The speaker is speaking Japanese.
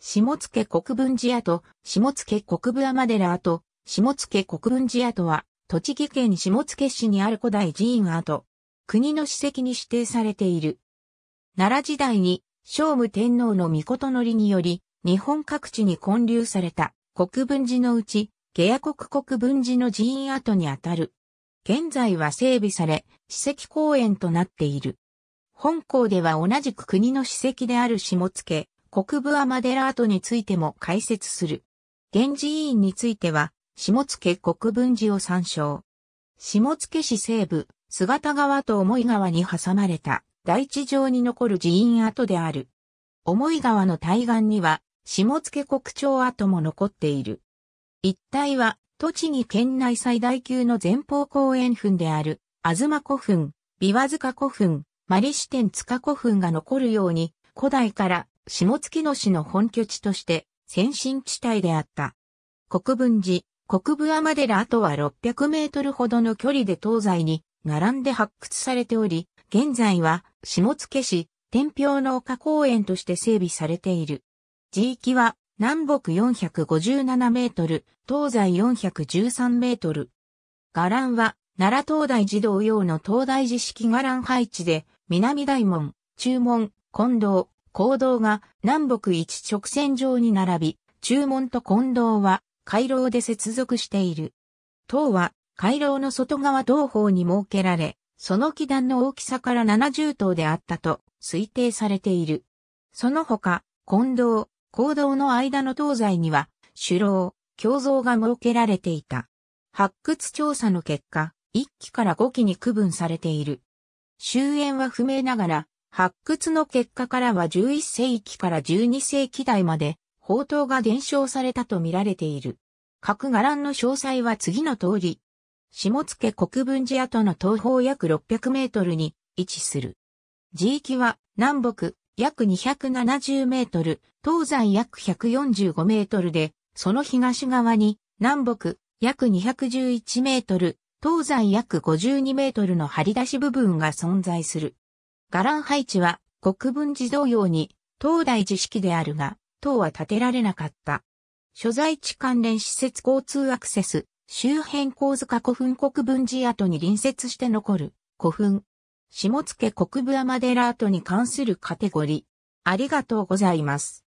下野国分寺跡、下野国分天寺跡、下野国分寺跡は、栃木県下野市にある古代寺院跡、国の史跡に指定されている。奈良時代に、聖武天皇の御事のりにより、日本各地に建立された国分寺のうち、下野国国分寺の寺院跡にあたる。現在は整備され、史跡公園となっている。本校では同じく国の史跡である下野、国部アマデラートについても解説する。源氏委員については、下野国分寺を参照。下野市西部、姿川と思い川に挟まれた大地上に残る寺院跡である。思い川の対岸には、下野国町跡も残っている。一帯は、栃木県内最大級の前方公園墳である、あずま古墳、琵琶塚古墳、マリシテン塚古墳が残るように、古代から下月野市の本拠地として先進地帯であった。国分寺、国分天寺あとは600メートルほどの距離で東西に並んで発掘されており、現在は下月市天平の丘公園として整備されている。地域は南北457メートル、東西413メートル。伽藍は奈良東大児童用の東大寺式伽藍配置で、南大門、中門、近藤、坑道が南北一直線上に並び、中門と近道は回廊で接続している。塔は回廊の外側同方に設けられ、その基壇の大きさから70頭であったと推定されている。その他、近道、行道の間の東西には、首楼、胸像が設けられていた。発掘調査の結果、1期から5期に区分されている。終焉は不明ながら、発掘の結果からは11世紀から12世紀代まで、宝刀が伝承されたと見られている。各伽藍の詳細は次の通り。下野国分寺跡の東方約600メートルに位置する。地域は南北約270メートル、東西約145メートルで、その東側に南北約211メートル、東西約52メートルの張り出し部分が存在する。伽藍配置は国分寺同様に東大寺式であるが、塔は建てられなかった。所在地関連施設交通アクセス、周辺構図化古墳国分寺跡に隣接して残る古墳。下野国部山寺跡に関するカテゴリー。ありがとうございます。